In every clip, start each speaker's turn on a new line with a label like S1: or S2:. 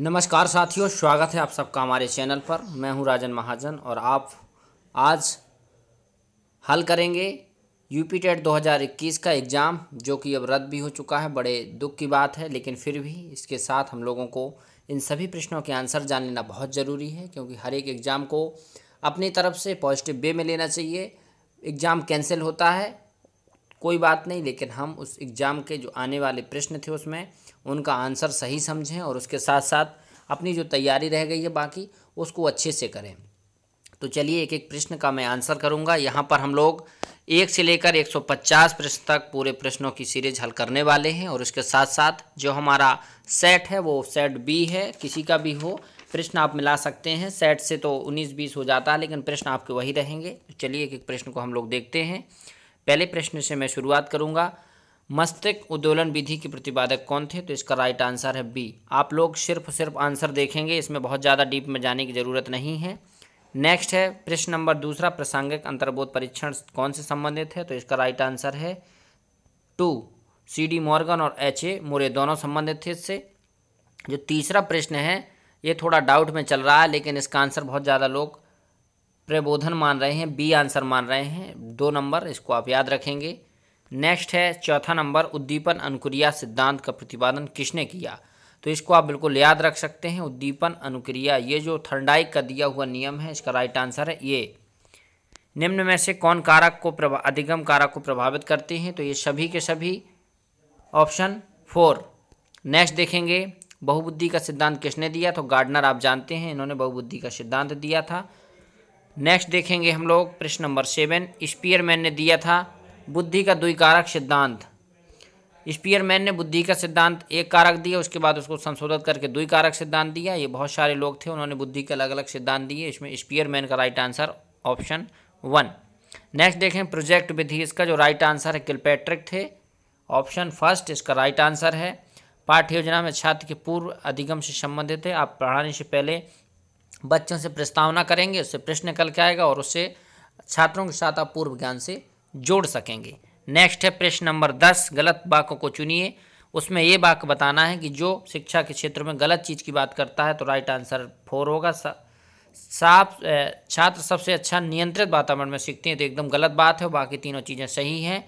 S1: नमस्कार साथियों स्वागत है आप सबका हमारे चैनल पर मैं हूं राजन महाजन और आप आज हल करेंगे यूपी टेट 2021 का एग्ज़ाम जो कि अब रद्द भी हो चुका है बड़े दुख की बात है लेकिन फिर भी इसके साथ हम लोगों को इन सभी प्रश्नों के आंसर जान लेना बहुत ज़रूरी है क्योंकि हर एक एग्ज़ाम को अपनी तरफ से पॉजिटिव वे में लेना चाहिए एग्ज़ाम कैंसिल होता है कोई बात नहीं लेकिन हम उस एग्ज़ाम के जो आने वाले प्रश्न थे उसमें उनका आंसर सही समझें और उसके साथ साथ अपनी जो तैयारी रह गई है बाकी उसको अच्छे से करें तो चलिए एक एक प्रश्न का मैं आंसर करूंगा यहाँ पर हम लोग एक से लेकर 150 प्रश्न तक पूरे प्रश्नों की सीरीज हल करने वाले हैं और उसके साथ साथ जो हमारा सेट है वो सेट बी है किसी का भी हो प्रश्न आप मिला सकते हैं सेट से तो 19-20 हो जाता है लेकिन प्रश्न आपके वही रहेंगे चलिए एक एक प्रश्न को हम लोग देखते हैं पहले प्रश्न से मैं शुरुआत करूँगा मस्तिष्क उद्दोलन विधि के प्रतिपादक कौन थे तो इसका राइट आंसर है बी आप लोग सिर्फ सिर्फ आंसर देखेंगे इसमें बहुत ज़्यादा डीप में जाने की ज़रूरत नहीं है नेक्स्ट है प्रश्न नंबर दूसरा प्रासंगिक अंतर्बोध परीक्षण कौन से संबंधित है तो इसका राइट आंसर है टू सी डी मॉर्गन और एच ए मुरे दोनों संबंधित थे इससे जो तीसरा प्रश्न है ये थोड़ा डाउट में चल रहा है लेकिन इसका आंसर बहुत ज़्यादा लोग प्रबोधन मान रहे हैं बी आंसर मान रहे हैं दो नंबर इसको आप याद रखेंगे नेक्स्ट है चौथा नंबर उद्दीपन अनुक्रिया सिद्धांत का प्रतिपादन किसने किया तो इसको आप बिल्कुल याद रख सकते हैं उद्दीपन अनुक्रिया ये जो थर्डाइक का दिया हुआ नियम है इसका राइट आंसर है ये निम्न में से कौन कारक को प्रभा अधिगम कारक को प्रभावित करते हैं तो ये सभी के सभी ऑप्शन फोर नेक्स्ट देखेंगे बहुबुद्धि का सिद्धांत किसने दिया तो गार्डनर आप जानते हैं इन्होंने बहुबुद्धि का सिद्धांत दिया था नेक्स्ट देखेंगे हम लोग प्रश्न नंबर सेवन स्पीयरमैन ने दिया था बुद्धि का दुई कारक सिद्धांत स्पीयरमैन ने बुद्धि का सिद्धांत एक कारक दिया उसके बाद उसको संशोधित करके दुई कारक सिद्धांत दिया ये बहुत सारे लोग थे उन्होंने बुद्धि के अलग अलग सिद्धांत दिए इसमें स्पीयरमैन का right answer option one next देखें प्रोजेक्ट विधि इसका जो राइट आंसर है किलपैट्रिक थे ऑप्शन फर्स्ट इसका राइट आंसर है पाठ्य योजना में छात्र के पूर्व अधिगम से संबंधित है आप पढ़ाने से पहले बच्चों से प्रस्तावना करेंगे उससे प्रश्न निकल के आएगा और उससे छात्रों के साथ आप पूर्व ज्ञान से जोड़ सकेंगे नेक्स्ट है प्रश्न नंबर दस गलत वाक्यों को चुनिए उसमें ये वाक्य बताना है कि जो शिक्षा के क्षेत्र में गलत चीज़ की बात करता है तो राइट आंसर फोर होगा साफ छात्र सबसे अच्छा नियंत्रित वातावरण में सीखते हैं तो एकदम गलत बात है बाकी तीनों चीज़ें सही हैं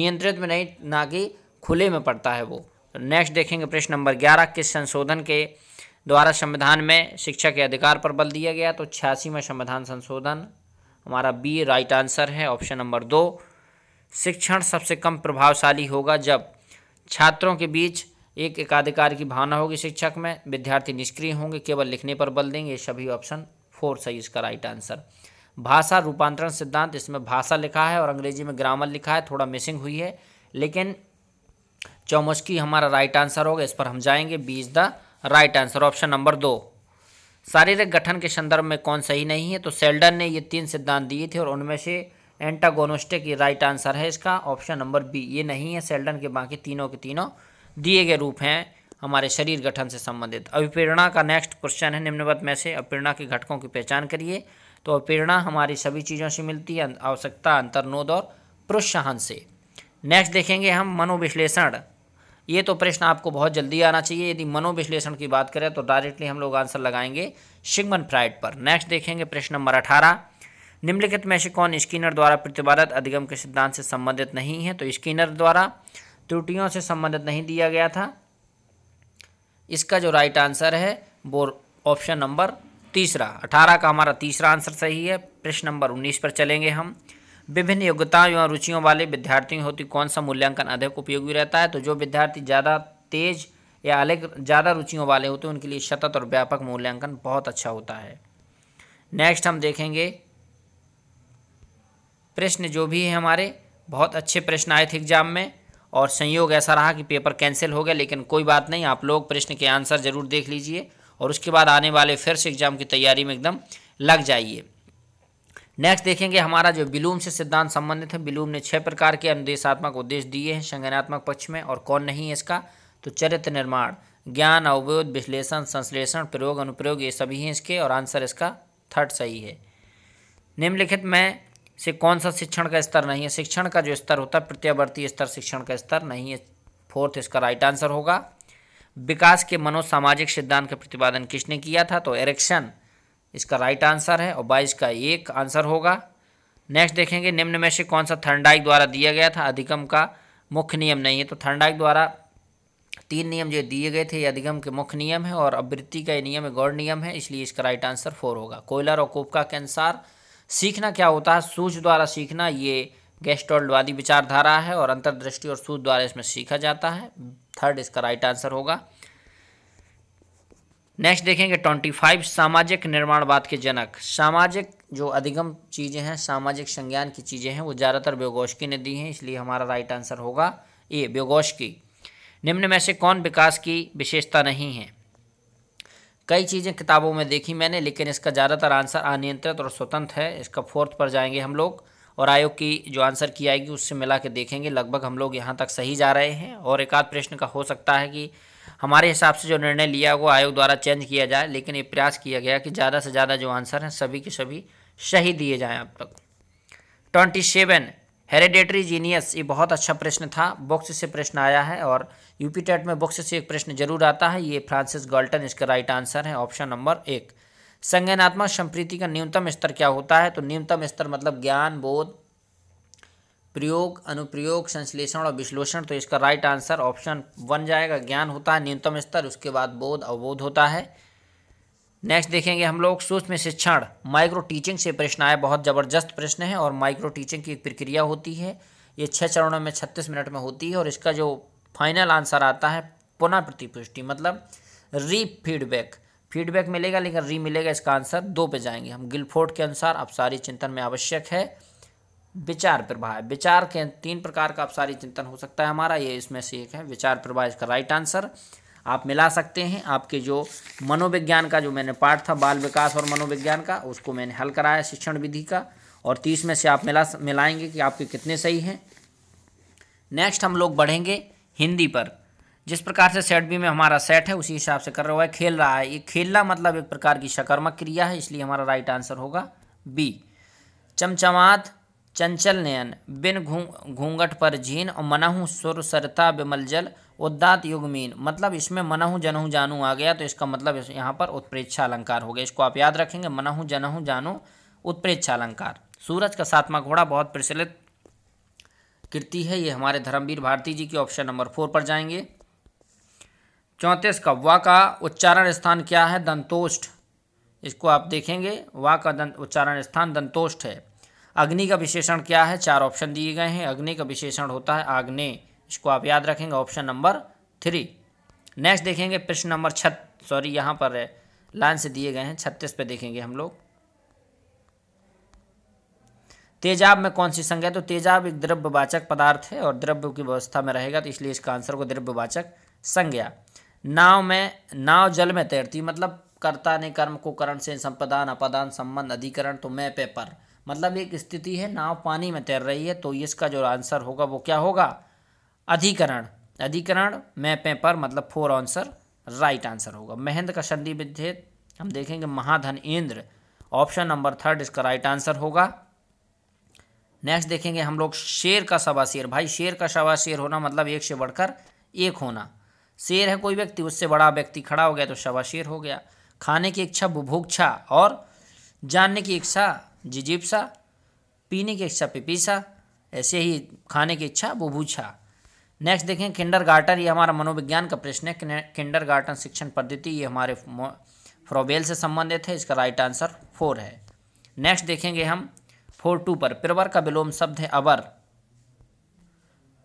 S1: नियंत्रित में नहीं ना कि खुले में पड़ता है वो नेक्स्ट देखेंगे प्रश्न नंबर ग्यारह किस संशोधन के द्वारा संविधान में शिक्षा के अधिकार पर बल दिया गया तो छियासी में संविधान संशोधन हमारा बी राइट आंसर है ऑप्शन नंबर दो शिक्षण सबसे कम प्रभावशाली होगा जब छात्रों के बीच एक एकाधिकार की भावना होगी शिक्षक में विद्यार्थी निष्क्रिय होंगे केवल लिखने पर बल देंगे सभी ऑप्शन फोर सही इसका राइट आंसर भाषा रूपांतरण सिद्धांत इसमें भाषा लिखा है और अंग्रेजी में ग्रामर लिखा है थोड़ा मिसिंग हुई है लेकिन चौमुस्की हमारा राइट आंसर होगा इस पर हम जाएंगे B is the right answer option number दो शारीरिक गठन के संदर्भ में कौन सही नहीं है तो सेल्डन ने ये तीन सिद्धांत दिए थे और उनमें से एंटागोनोस्टे ये राइट आंसर है इसका ऑप्शन नंबर बी ये नहीं है सेल्डन के बाकी तीनों के तीनों दिए गए रूप हैं हमारे शरीर गठन से संबंधित अभिप्रेरणा का नेक्स्ट क्वेश्चन है निम्नवत में से अभिप्रेरणा के घटकों की पहचान करिए तो अभिप्रेरणा हमारी सभी चीज़ों से मिलती है आवश्यकता अंतर्नोद और प्रोत्साहन से नेक्स्ट देखेंगे हम मनोविश्लेषण ये तो प्रश्न आपको बहुत जल्दी आना चाहिए यदि मनोविश्लेषण की बात करें तो डायरेक्टली हम लोग आंसर लगाएंगे शिगमन फ्राइड पर नेक्स्ट देखेंगे प्रश्न नंबर अठारह निम्नलिखित में से कौन स्किनर द्वारा प्रतिवादत अधिगम के सिद्धांत से संबंधित नहीं है तो स्किनर द्वारा त्रुटियों से संबंधित नहीं दिया गया था इसका जो राइट आंसर है वो ऑप्शन नंबर तीसरा अठारह का हमारा तीसरा आंसर सही है प्रश्न नंबर उन्नीस पर चलेंगे हम विभिन्न योग्यताओं एवं रुचियों वाले विद्यार्थियों होती कौन सा मूल्यांकन अधिक उपयोगी रहता है तो जो विद्यार्थी ज़्यादा तेज या अलग ज़्यादा रुचियों वाले होते हैं उनके लिए सतत और व्यापक मूल्यांकन बहुत अच्छा होता है नेक्स्ट हम देखेंगे प्रश्न जो भी है हमारे बहुत अच्छे प्रश्न आए थे एग्जाम में और संयोग ऐसा रहा कि पेपर कैंसिल हो गया लेकिन कोई बात नहीं आप लोग प्रश्न के आंसर ज़रूर देख लीजिए और उसके बाद आने वाले फिर से एग्ज़ाम की तैयारी में एकदम लग जाइए नेक्स्ट देखेंगे हमारा जो विलूम से सिद्धांत संबंधित है विलूम ने छह प्रकार के अनुदेशात्मक उद्देश्य दिए हैं संगनात्मक पक्ष में और कौन नहीं है इसका तो चरित्र निर्माण ज्ञान अवबोध विश्लेषण संश्लेषण प्रयोग अनुप्रयोग ये सभी हैं इसके और आंसर इसका थर्ड सही है निम्नलिखित में से कौन सा शिक्षण का स्तर नहीं है शिक्षण का जो स्तर होता है प्रत्यावर्ती स्तर शिक्षण का स्तर नहीं है फोर्थ इसका राइट आंसर होगा विकास के मनोसामाजिक सिद्धांत का प्रतिपादन किसने किया था तो एरेक्शन इसका राइट आंसर है और बाईस का एक आंसर होगा नेक्स्ट देखेंगे निम्न में से कौन सा थर्नडाइक द्वारा दिया गया था अधिगम का मुख्य नियम नहीं है तो थर्नडाइक द्वारा तीन नियम जो दिए गए थे ये अधिगम के मुख्य नियम है और आवृत्ति का ये नियम है गौर नियम है इसलिए इसका राइट आंसर फोर होगा कोयलर और कोपका के अनुसार सीखना क्या होता है सूझ द्वारा सीखना ये गेस्टोल्डवादी विचारधारा है और अंतर्दृष्टि और सूझ द्वारा इसमें सीखा जाता है थर्ड इसका राइट आंसर होगा नेक्स्ट देखेंगे ट्वेंटी फाइव सामाजिक निर्माणवाद के जनक सामाजिक जो अधिगम चीज़ें हैं सामाजिक संज्ञान की चीज़ें हैं वो ज़्यादातर बेगोशकी ने दी हैं इसलिए हमारा राइट आंसर होगा ए बेगोशकी निम्न में से कौन विकास की विशेषता नहीं है कई चीज़ें किताबों में देखी मैंने लेकिन इसका ज़्यादातर आंसर अनियंत्रित और स्वतंत्र है इसका फोर्थ पर जाएंगे हम लोग और आयोग की जो आंसर की आएगी उससे मिला के देखेंगे लगभग हम लोग यहाँ तक सही जा रहे हैं और एक आध प्रश्न का हो सकता है कि हमारे हिसाब से जो निर्णय लिया वो आयोग द्वारा चेंज किया जाए लेकिन ये प्रयास किया गया कि ज़्यादा से ज़्यादा जो आंसर हैं सभी के सभी सही दिए जाएँ अब तक ट्वेंटी सेवन हेरिडेटरी जीनियस ये बहुत अच्छा प्रश्न था बॉक्स से प्रश्न आया है और यूपी टेट में बुक्स से एक प्रश्न जरूर आता है ये फ्रांसिस गॉल्टन इसका राइट आंसर है ऑप्शन नंबर एक संज्ञानात्मक संप्रीति का न्यूनतम स्तर क्या होता है तो न्यूनतम स्तर मतलब ज्ञान बोध प्रयोग अनुप्रयोग संश्लेषण और विश्लेषण तो इसका राइट आंसर ऑप्शन वन जाएगा ज्ञान होता है न्यूनतम स्तर उसके बाद बोध अवबोध होता है नेक्स्ट देखेंगे हम लोग सूक्ष्म शिक्षण माइक्रो टीचिंग से प्रश्न आया बहुत ज़बरदस्त प्रश्न है और माइक्रो टीचिंग की एक प्रक्रिया होती है ये छः चरणों में छत्तीस मिनट में होती है और इसका जो फाइनल आंसर आता है पुनः प्रतिपुष्टि मतलब री फीडबैक फीडबैक मिलेगा लेकिन री मिलेगा इसका आंसर दो पे जाएंगे हम गिलफोर्ड के अनुसार अपसारी चिंतन में आवश्यक है विचार प्रवाह विचार के तीन प्रकार का अपसारी चिंतन हो सकता है हमारा ये इसमें से एक है विचार प्रवाह इसका राइट आंसर आप मिला सकते हैं आपके जो मनोविज्ञान का जो मैंने पाठ था बाल विकास और मनोविज्ञान का उसको मैंने हल कराया शिक्षण विधि का और तीस में से आप मिला मिलाएंगे कि आपके कितने सही हैं नेक्स्ट हम लोग बढ़ेंगे हिंदी पर जिस प्रकार से सेट बी में हमारा सेट है उसी हिसाब से कर रहा है खेल रहा है ये खेलना मतलब एक प्रकार की सकर्मक क्रिया है इसलिए हमारा राइट आंसर होगा बी चमचमात चंचल नयन बिन घूंघट पर झीन और मनहु सुर सरता बिमल जल उद्दात युगमीन मतलब इसमें मनहु जनहु जानू आ गया तो इसका मतलब इस यहाँ पर उत्प्रेक्षा अलंकार हो गया इसको आप याद रखेंगे मनहु जनहु जानू उत्प्रेक्षा अलंकार सूरज का सातवा घोड़ा बहुत प्रचलित कृति है ये हमारे धर्मवीर भारती जी की ऑप्शन नंबर फोर पर जाएंगे चौंतीस का वा का उच्चारण स्थान क्या है दंतोष्ठ इसको आप देखेंगे वा का दंत उच्चारण स्थान दंतोष्ठ है अग्नि का विशेषण क्या है चार ऑप्शन दिए गए हैं अग्नि का विशेषण होता है आग्ने इसको आप याद रखेंगे ऑप्शन नंबर थ्री नेक्स्ट देखेंगे प्रश्न नंबर छत सॉरी यहाँ पर लाइन से दिए गए हैं छत्तीस पे देखेंगे हम लोग तेजाब में कौन सी संज्ञा तो तेजाब एक द्रव्यवाचक पदार्थ है और द्रव्य की व्यवस्था में रहेगा तो इसलिए इसका आंसर को द्रव्यवाचक संज्ञा नाव में नाव जल में तैरती मतलब कर्ता ने कर्म को करण से संपदान अपादान संबंध अधिकरण तो मैं पेपर मतलब एक स्थिति है नाव पानी में तैर रही है तो इसका जो आंसर होगा वो क्या होगा अधिकरण अधिकरण मैं पेपर मतलब फोर आंसर राइट आंसर होगा महेंद्र का संधि विच्छेद हम देखेंगे महाधन इंद्र ऑप्शन नंबर थर्ड इसका राइट आंसर होगा नेक्स्ट देखेंगे हम लोग शेर का सवा शेर भाई शेर का सवा शेर होना मतलब एक से बढ़कर एक होना शेर है कोई व्यक्ति उससे बड़ा व्यक्ति खड़ा हो गया तो सवा शेर हो गया खाने की इच्छा बुभुक्षा और जानने की इच्छा जिजीप्सा पीने की इच्छा पिपीसा ऐसे ही खाने की इच्छा बुभुक्षा नेक्स्ट देखें किंडर गार्टन ये हमारा मनोविज्ञान का प्रश्न है किंडर गार्टन शिक्षण पद्धति ये हमारे फ्रोबेल से संबंधित है इसका राइट आंसर फोर है नेक्स्ट देखेंगे हम फोर टू पर प्रवर का विलोम शब्द है अवर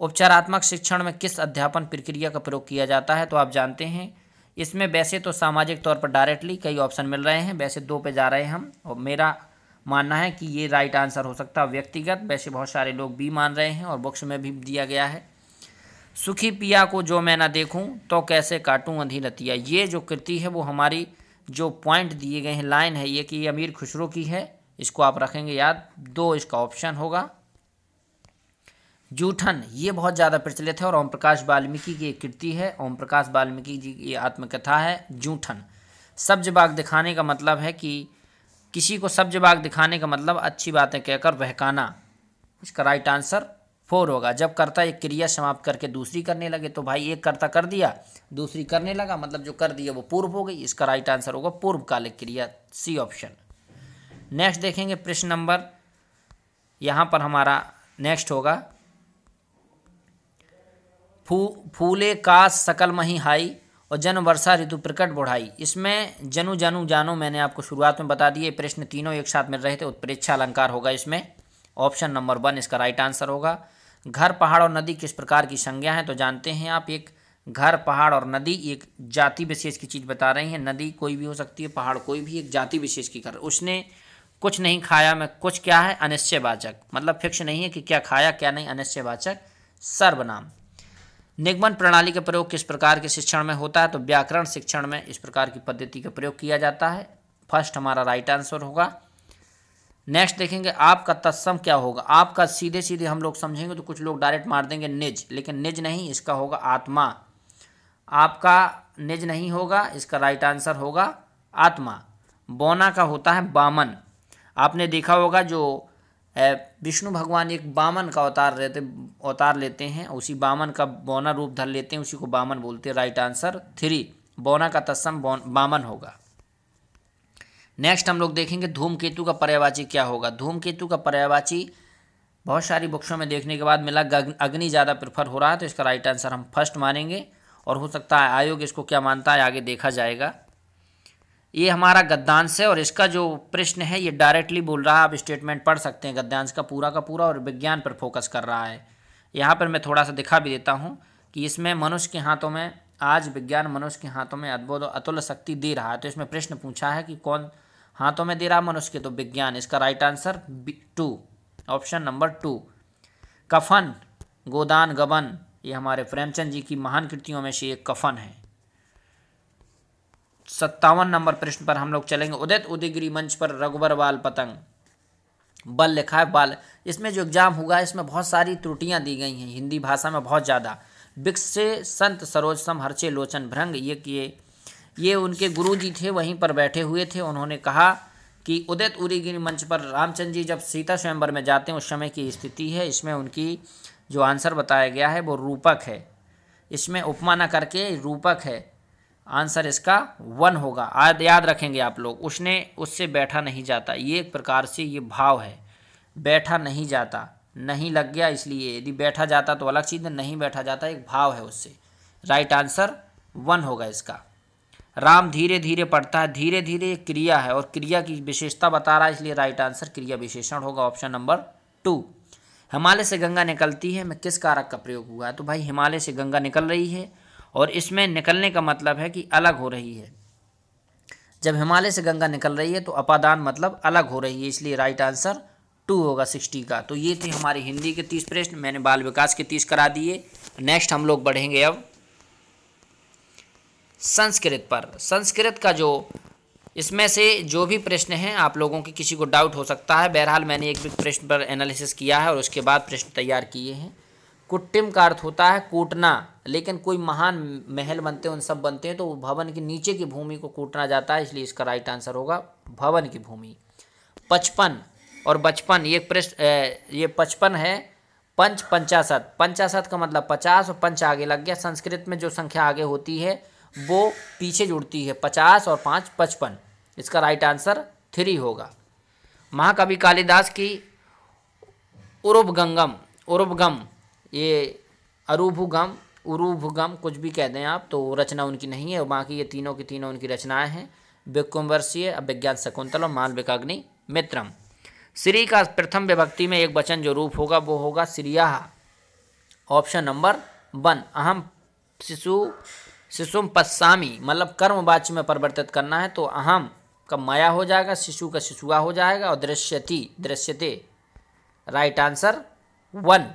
S1: उपचारात्मक शिक्षण में किस अध्यापन प्रक्रिया का प्रयोग किया जाता है तो आप जानते हैं इसमें वैसे तो सामाजिक तौर पर डायरेक्टली कई ऑप्शन मिल रहे हैं वैसे दो पे जा रहे हैं हम और मेरा मानना है कि ये राइट आंसर हो सकता है व्यक्तिगत वैसे बहुत सारे लोग भी मान रहे हैं और बुक्स में भी दिया गया है सुखी पिया को जो मैं ना देखूं तो कैसे काटूं अंधी नतिया ये जो कृति है वो हमारी जो पॉइंट दिए गए हैं लाइन है ये कि अमीर खुसरो की है इसको आप रखेंगे याद दो इसका ऑप्शन होगा जूठन ये बहुत ज़्यादा प्रचलित है और ओम प्रकाश वाल्मीकि की एक कृति है ओम प्रकाश वाल्मीकि जी की आत्मकथा है जूठन सब्ज बाग दिखाने का मतलब है कि किसी को सब्ज बाग दिखाने का मतलब अच्छी बातें कहकर बहकाना इसका राइट आंसर फोर होगा जब कर्ता एक क्रिया समाप्त करके दूसरी करने लगे तो भाई एक कर्ता कर दिया दूसरी करने लगा मतलब जो कर दिया वो पूर्व हो गई इसका राइट आंसर होगा पूर्वकालिक क्रिया सी ऑप्शन नेक्स्ट देखेंगे प्रश्न नंबर यहाँ पर हमारा नेक्स्ट होगा फू फूले काश सकल मही हाई और जन वर्षा ऋतु प्रकट बढ़ाई इसमें जनु जनु जानो मैंने आपको शुरुआत में बता दिए प्रश्न तीनों एक साथ मिल रहे थे उत्प्रेक्षा अलंकार होगा इसमें ऑप्शन नंबर वन इसका राइट आंसर होगा घर पहाड़ और नदी किस प्रकार की संज्ञा है तो जानते हैं आप एक घर पहाड़ और नदी एक जाति विशेष की चीज़ बता रही हैं नदी कोई भी हो सकती है पहाड़ कोई भी एक जाति विशेष की कर उसने कुछ नहीं खाया में कुछ क्या है अनिश्चयवाचक मतलब फिक्स नहीं है कि क्या खाया क्या नहीं अनिश्चयवाचक सर्वनाम निगमन प्रणाली का प्रयोग किस प्रकार के शिक्षण में होता है तो व्याकरण शिक्षण में इस प्रकार की पद्धति का प्रयोग किया जाता है फर्स्ट हमारा राइट आंसर होगा नेक्स्ट देखेंगे आपका तत्सम क्या होगा आपका सीधे सीधे हम लोग समझेंगे तो कुछ लोग डायरेक्ट मार देंगे निज लेकिन निज नहीं इसका होगा आत्मा आपका निज नहीं होगा इसका राइट आंसर होगा आत्मा बोना का होता है बामन आपने देखा होगा जो विष्णु भगवान एक बामन का अवतार रहते अवतार लेते हैं उसी बामन का बौना रूप धर लेते हैं उसी को बामन बोलते हैं राइट आंसर थ्री बौना का तत्सम बामन होगा नेक्स्ट हम लोग देखेंगे धूमकेतु का पर्यावाची क्या होगा धूमकेतु का पर्यावाची बहुत सारी बुक्सों में देखने के बाद मिला अग्नि ज़्यादा प्रेफर हो रहा है तो इसका राइट आंसर हम फर्स्ट मानेंगे और हो सकता है आयोग इसको क्या मानता है आगे देखा जाएगा ये हमारा गद्यांश है और इसका जो प्रश्न है ये डायरेक्टली बोल रहा है आप स्टेटमेंट पढ़ सकते हैं गद्यांश का पूरा का पूरा और विज्ञान पर फोकस कर रहा है यहाँ पर मैं थोड़ा सा दिखा भी देता हूँ कि इसमें मनुष्य के हाथों में आज विज्ञान मनुष्य के हाथों में अद्भुत और अतुल शक्ति दे रहा है तो इसमें प्रश्न पूछा है कि कौन हाथों में दे रहा मनुष्य के तो विज्ञान इसका right answer two option number two Kafan Godan गबन ये हमारे प्रेमचंद जी की महान कृतियों में से एक कफन है सत्तावन नंबर प्रश्न पर हम लोग चलेंगे उदित उदयगिरी मंच पर रघुबर बाल पतंग बल लिखा है बाल इसमें जो एग्ज़ाम हुआ इसमें बहुत सारी त्रुटियाँ दी गई हैं हिंदी भाषा में बहुत ज़्यादा बिक्से संत सरोज सम हरचे लोचन भ्रंग ये किए ये उनके गुरु जी थे वहीं पर बैठे हुए थे उन्होंने कहा कि उदित उदयगिरी मंच पर रामचंद्र जी जब सीता स्वयंवर में जाते हैं उस समय की स्थिति है इसमें उनकी जो आंसर बताया गया है वो रूपक है इसमें उपमाना करके रूपक है आंसर इसका वन होगा आज याद रखेंगे आप लोग उसने उससे बैठा नहीं जाता ये एक प्रकार से ये भाव है बैठा नहीं जाता नहीं लग गया इसलिए यदि बैठा जाता तो अलग चीज़ नहीं बैठा जाता एक भाव है उससे राइट आंसर वन होगा इसका राम धीरे धीरे पढ़ता है धीरे धीरे क्रिया है और क्रिया की विशेषता बता रहा है इसलिए राइट आंसर क्रिया विशेषण होगा ऑप्शन नंबर टू हिमालय से गंगा निकलती है मैं किस कारक का प्रयोग हुआ है तो भाई हिमालय से गंगा निकल रही है और इसमें निकलने का मतलब है कि अलग हो रही है जब हिमालय से गंगा निकल रही है तो अपादान मतलब अलग हो रही है इसलिए राइट आंसर टू होगा सिक्सटी का तो ये थे हमारे हिंदी के तीस प्रश्न मैंने बाल विकास के तीस करा दिए नेक्स्ट हम लोग बढ़ेंगे अब संस्कृत पर संस्कृत का जो इसमें से जो भी प्रश्न हैं आप लोगों के किसी को डाउट हो सकता है बहरहाल मैंने एक भी प्रश्न पर एनालिसिस किया है और उसके बाद प्रश्न तैयार किए हैं कुट्टिम का अर्थ होता है कूटना लेकिन कोई महान महल बनते हैं उन सब बनते हैं तो भवन के नीचे की भूमि को कूटना जाता है इसलिए इसका राइट आंसर होगा भवन की भूमि पचपन और बचपन ये प्रश्न ये पचपन है पंच पंचाशत पंचाशत का मतलब पचास और पंच आगे लग गया संस्कृत में जो संख्या आगे होती है वो पीछे जुड़ती है पचास और पाँच पचपन इसका राइट आंसर थ्री होगा महाकवि कालिदास की उर्वगंगम उर्वगम ये अरुभुगम उरुभुगम कुछ भी कह दें आप तो रचना उनकी नहीं है और बाकी ये तीनों की तीनों उनकी रचनाएं हैं विकुमवर्षीय अभिज्ञान शकुंतल और मालविकाग्नि मित्रम श्री का प्रथम विभक्ति में एक वचन जो रूप होगा वो होगा श्रिया ऑप्शन नंबर वन अहम शिशु शिशुम पश्चामी मतलब कर्मवाच्य में परिवर्तित करना है तो अहम का माया हो जाएगा शिशु का शिशुआ हो जाएगा और दृश्यति दृश्यते राइट आंसर वन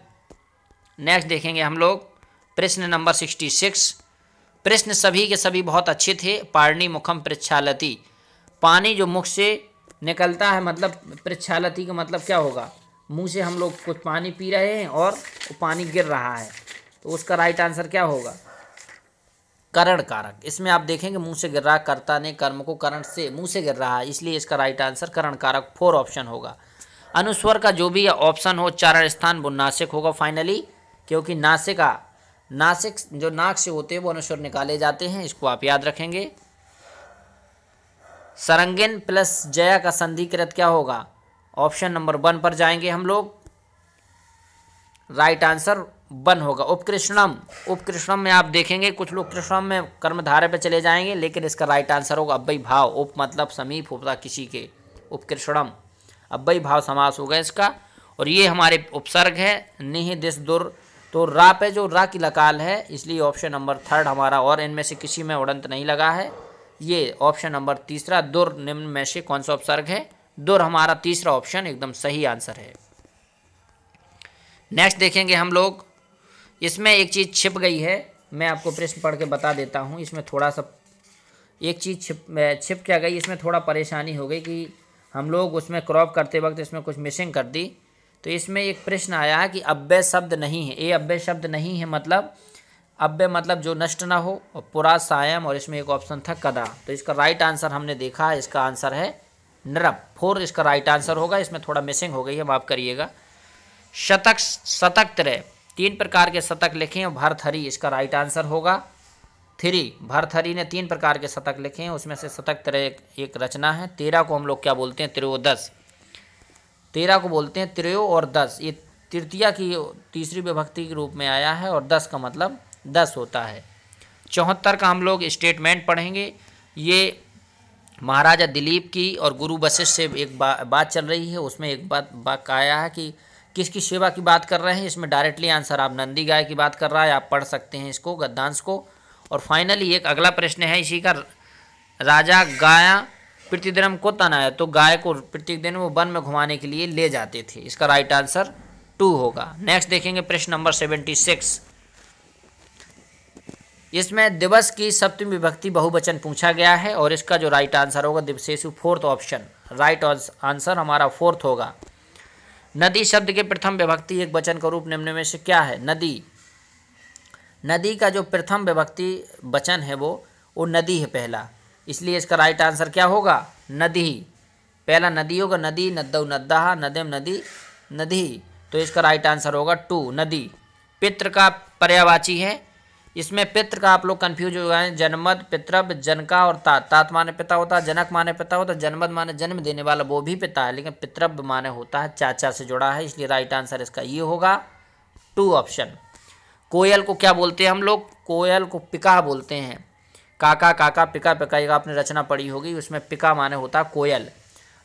S1: नेक्स्ट देखेंगे हम लोग प्रश्न नंबर सिक्सटी सिक्स प्रश्न सभी के सभी बहुत अच्छे थे पारणी मुखम प्रक्षालती पानी जो मुख से निकलता है मतलब प्रक्षालती का मतलब क्या होगा मुंह से हम लोग कुछ पानी पी रहे हैं और पानी गिर रहा है तो उसका राइट आंसर क्या होगा करण कारक इसमें आप देखेंगे मुंह से गिर रहा कर्ता ने कर्म को करण से मुंह से गिर रहा है इसलिए इसका राइट आंसर करण कारक फोर ऑप्शन होगा अनुस्वर का जो भी ऑप्शन हो चारण स्थान नासिक होगा फाइनली क्योंकि नासिका नासिक जो नाक से होते हैं वो अनुस्वर निकाले जाते हैं इसको आप याद रखेंगे सरंगिन प्लस जया का संधिकृत क्या होगा ऑप्शन नंबर वन पर जाएंगे हम लोग राइट आंसर वन होगा उपकृष्णम उपकृष्णम में आप देखेंगे कुछ लोग कृष्णम में कर्मधारे पर चले जाएंगे लेकिन इसका राइट आंसर होगा अब्बई भाव उप मतलब समीप होता किसी के उपकृष्णम अब्बई भाव समास होगा इसका और ये हमारे उपसर्ग है निह दिस दुर् तो रा पे जो रा की लकाल है इसलिए ऑप्शन नंबर थर्ड हमारा और इनमें से किसी में उड़ंत नहीं लगा है ये ऑप्शन नंबर तीसरा दुर निम्न में से कौन सा उपसर्ग है दुर हमारा तीसरा ऑप्शन एकदम सही आंसर है नेक्स्ट देखेंगे हम लोग इसमें एक चीज़ छिप गई है मैं आपको प्रश्न पढ़ के बता देता हूँ इसमें थोड़ा सा एक चीज़ छिप छिप क्या गई इसमें थोड़ा परेशानी हो गई कि हम लोग उसमें क्रॉप करते वक्त इसमें कुछ मिसिंग कर दी तो इसमें एक प्रश्न आया कि अब्बे शब्द नहीं है ए अब्बे शब्द नहीं है मतलब अब्बे मतलब जो नष्ट ना हो और पुरा सायम और इसमें एक ऑप्शन था कदा तो इसका राइट आंसर हमने देखा इसका आंसर है नरब फोर इसका राइट आंसर होगा इसमें थोड़ा मिसिंग हो गई है माफ़ करिएगा शतक शतक त्रय तीन प्रकार के शतक लिखे हैं भरथरी इसका राइट आंसर होगा थ्री भरथरी ने तीन प्रकार के शतक लिखे हैं उसमें से शतक त्रय एक रचना है तेरह को हम लोग क्या बोलते हैं त्रयोदश तेरह को बोलते हैं त्रयो और दस ये तृतीया की तीसरी विभक्ति के रूप में आया है और दस का मतलब दस होता है चौहत्तर का हम लोग स्टेटमेंट पढ़ेंगे ये महाराजा दिलीप की और गुरु वशिष्ठ से एक बा, बात चल रही है उसमें एक बात बात आया है कि किसकी सेवा की बात कर रहे हैं इसमें डायरेक्टली आंसर आप नंदी गाय की बात कर रहा है आप पढ़ सकते हैं इसको गद्दांश को और फाइनली एक अगला प्रश्न है इसी का राजा गाया प्रतिदिन को तन आया तो गाय को प्रतिदिन वो वन में घुमाने के लिए ले जाते थे इसका राइट आंसर टू होगा नेक्स्ट देखेंगे प्रश्न नंबर सेवेंटी सिक्स इसमें दिवस की सप्तमी विभक्ति बहुवचन पूछा गया है और इसका जो राइट आंसर होगा दिवसेशु फोर्थ ऑप्शन राइट आंसर हमारा फोर्थ होगा नदी शब्द के प्रथम विभक्ति एक वचन का रूप निम्न में से क्या है नदी नदी का जो प्रथम विभक्ति वचन है वो वो नदी है पहला इसलिए इसका राइट आंसर क्या होगा नदी पहला नदी होगा नदी नद्दव नद्दाह नदम नदी नदी तो इसका राइट आंसर होगा टू नदी पित्र का पर्यावाची है इसमें पित्र का आप लोग कन्फ्यूज हो गए जनमद पितृव जनका और तात तात माने पिता होता है जनक माने पिता होता है जनमद माने जन्म देने वाला वो भी पिता है लेकिन पितृव माने होता है चाचा से जुड़ा है इसलिए राइट आंसर इसका ये होगा टू ऑप्शन कोयल को क्या बोलते हैं हम लोग कोयल को पिका बोलते हैं काका काका पिका पिकाइका आपने रचना पढ़ी होगी उसमें पिका माने होता है कोयल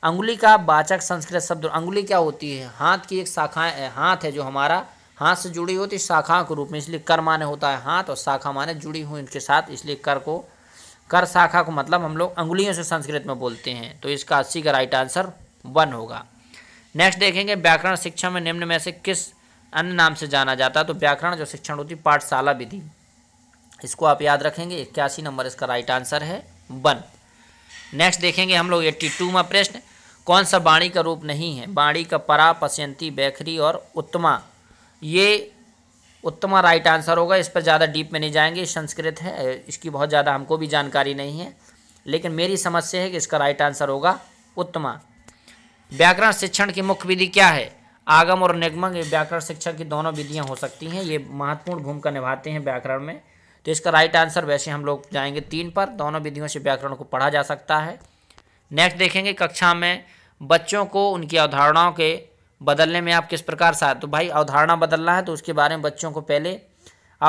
S1: अंगुली का वाचक संस्कृत शब्द अंगुली क्या होती है हाथ की एक शाखा हाथ है जो हमारा हाथ से जुड़ी होती है शाखा के रूप में इसलिए कर माने होता है हाथ और शाखा माने जुड़ी हुई उनके साथ इसलिए कर को कर शाखा को मतलब हम लोग अंगुलियों से संस्कृत में बोलते हैं तो इसका अस्सी का राइट आंसर वन होगा नेक्स्ट देखेंगे व्याकरण शिक्षा में निम्न में से किस अन्य नाम से जाना जाता है तो व्याकरण जो शिक्षण होती पाठशाला विधि इसको आप याद रखेंगे इक्यासी नंबर इसका राइट आंसर है वन नेक्स्ट देखेंगे हम लोग एट्टी टू में प्रश्न कौन सा बाणी का रूप नहीं है बाणी का परा पसयंती बैखरी और उत्तमा ये उत्तमा राइट आंसर होगा इस पर ज़्यादा डीप में नहीं जाएंगे संस्कृत है इसकी बहुत ज़्यादा हमको भी जानकारी नहीं है लेकिन मेरी समस्या है कि इसका राइट आंसर होगा उत्तमा व्याकरण शिक्षण की मुख्य विधि क्या है आगम और निगम ये व्याकरण शिक्षा की दोनों विधियाँ हो सकती हैं ये महत्वपूर्ण भूमिका निभाते हैं व्याकरण में तो इसका राइट आंसर वैसे हम लोग जाएंगे तीन पर दोनों विधियों से व्याकरण को पढ़ा जा सकता है नेक्स्ट देखेंगे कक्षा में बच्चों को उनकी अवधारणाओं के बदलने में आप किस प्रकार साथ तो भाई अवधारणा बदलना है तो उसके बारे में बच्चों को पहले